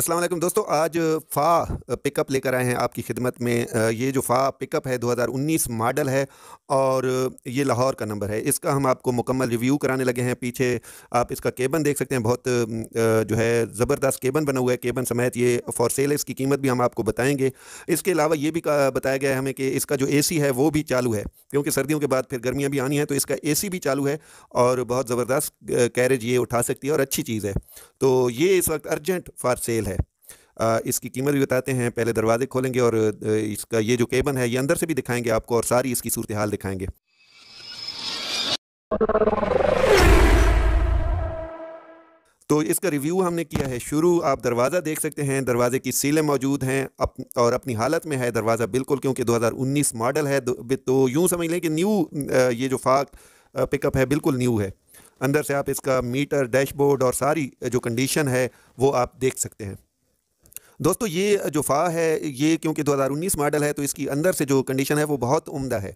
असलम दोस्तों आज फ़ा पिकअप लेकर आए हैं आपकी खिदमत में ये जो फ़ा पिकअप है 2019 मॉडल है और ये लाहौर का नंबर है इसका हम आपको मुकम्मल रिव्यू कराने लगे हैं पीछे आप इसका केबन देख सकते हैं बहुत जो है ज़बरदस्त केबन बना हुआ है केबन समेत ये फॉर सेल है इसकी कीमत भी हम आपको बताएँगे इसके अलावा ये भी बताया गया है हमें कि इसका जो ए है वो भी चालू है क्योंकि सर्दियों के बाद फिर गर्मियाँ भी आनी है तो इसका ए भी चालू है और बहुत ज़बरदस्त कैरेज ये उठा सकती है और अच्छी चीज़ है तो ये इस वक्त अर्जेंट फॉर सेल है इसकी कीमत भी बताते हैं पहले दरवाजे खोलेंगे और इसका ये जो केबन है ये अंदर से भी दिखाएंगे आपको और सारी इसकी सूरत हाल दिखाएंगे तो इसका रिव्यू हमने किया है शुरू आप दरवाज़ा देख सकते हैं दरवाजे की सीलें मौजूद हैं अप, और अपनी हालत में है दरवाज़ा बिल्कुल क्योंकि 2019 मॉडल है तो यूँ समझ लें कि न्यू ये जो फाक पिकअप है बिल्कुल न्यू है अंदर से आप इसका मीटर डैशबोर्ड और सारी जो कंडीशन है वो आप देख सकते हैं दोस्तों ये जो फ़ा है ये क्योंकि 2019 मॉडल है तो इसकी अंदर से जो कंडीशन है वो बहुत उम्दा है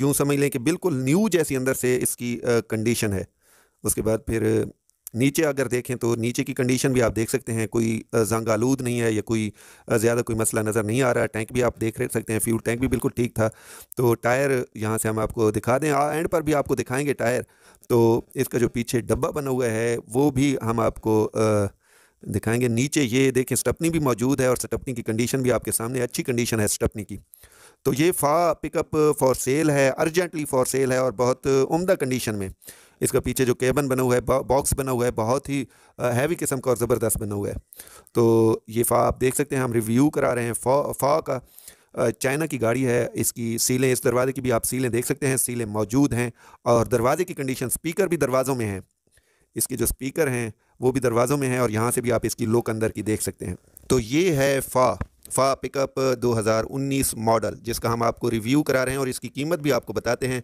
यूँ समझ लें कि बिल्कुल न्यू जैसी अंदर से इसकी कंडीशन है उसके बाद फिर नीचे अगर देखें तो नीचे की कंडीशन भी आप देख सकते हैं कोई जंग आलूद नहीं है या कोई ज़्यादा कोई मसला नज़र नहीं आ रहा टैंक भी आप देख सकते हैं फ्यूल टैंक भी बिल्कुल ठीक था तो टायर यहाँ से हम आपको दिखा दें एंड पर भी आपको दिखाएंगे टायर तो इसका जो पीछे डब्बा बना हुआ है वो भी हम आपको आ, दिखाएंगे नीचे ये देखें स्टपनी भी मौजूद है और स्टपनी की कंडीशन भी आपके सामने अच्छी कंडीशन है स्टपनी की तो ये फा पिकअप फॉर सेल है अर्जेंटली फॉर सेल है और बहुत उम्दा कंडीशन में इसका पीछे जो केबन बना हुआ है बॉक्स बना हुआ है बहुत ही हैवी किस्म का और ज़बरदस्त बना हुआ है तो ये फ़ा आप देख सकते हैं हम रिव्यू करा रहे हैं फा फा का चाइना की गाड़ी है इसकी सीलें इस दरवाज़े की भी आप सीलें देख सकते हैं सीलें मौजूद हैं और दरवाज़े की कंडीशन स्पीकर भी दरवाज़ों में हैं इसके जो स्पीकर हैं वो भी दरवाज़ों में है और यहाँ से भी आप इसकी लुक अंदर की देख सकते हैं तो ये है फ़ा फ़ा पिकअप 2019 मॉडल जिसका हम आपको रिव्यू करा रहे हैं और इसकी कीमत भी आपको बताते हैं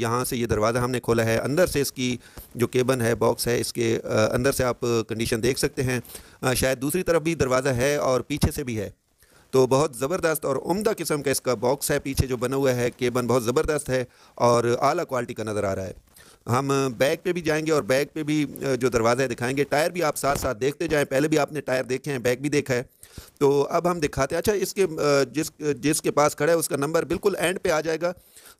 यहाँ से ये दरवाज़ा हमने खोला है अंदर से इसकी जो केबन है बॉक्स है इसके आ, अंदर से आप कंडीशन देख सकते हैं आ, शायद दूसरी तरफ भी दरवाज़ा है और पीछे से भी है तो बहुत ज़बरदस्त और उम्दा किस्म का इसका बॉक्स है पीछे जो बना हुआ है केबन बहुत ज़बरदस्त है और अली क्वालिटी का नज़र आ रहा है हम बैग पे भी जाएंगे और बैग पे भी जो दरवाज़ा है दिखाएंगे टायर भी आप साथ साथ देखते जाएं पहले भी आपने टायर देखे हैं बैग भी देखा है तो अब हम दिखाते हैं अच्छा इसके जिस जिसके पास खड़ा है उसका नंबर बिल्कुल एंड पे आ जाएगा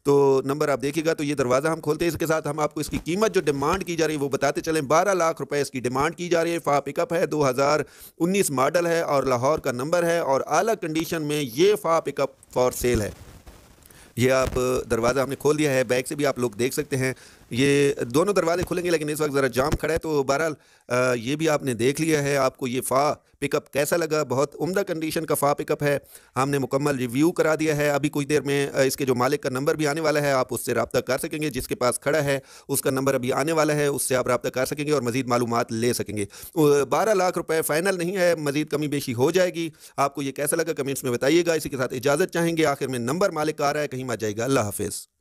तो नंबर आप देखिएगा तो ये दरवाज़ा हम खोलते हैं इसके साथ हम आपको इसकी कीमत जो डिमांड की जा रही है वो बताते चलें बारह लाख रुपए इसकी डिमांड की जा रही है फा पिकअप है 2019 मॉडल है और लाहौर का नंबर है और आला कंडीशन में ये फा पिकअप फॉर सेल है ये आप दरवाज़ा हमने खोल दिया है बैक से भी आप लोग देख सकते हैं ये दोनों दरवाजे खुलेंगे लेकिन इस वक्त ज़रा जाम खड़ा है तो बहरहाल ये भी आपने देख लिया है आपको ये फ़ा पिकअप कैसा लगा बहुत उम्दा कंडीशन का फ़ा पिकअप है हमने मुकम्मल रिव्यू करा दिया है अभी कुछ देर में इसके जो मालिक का नंबर भी आने वाला है आप उससे रबता कर सकेंगे जिसके पास खड़ा है उसका नंबर अभी आने वाला है उससे आप रबा कर सकेंगे और मज़ीद मालूम ले सकेंगे बारह लाख रुपये फ़ाइनल नहीं है मज़ीद कमी बेशी हो जाएगी आपको ये कैसा लगा कमेंट्स में बताइएगा इसी के साथ इजाज़त चाहेंगे आखिर में नंबर मालिक आ रहा है कहीं करीम आ जाएगा अल्लाह हाफिज़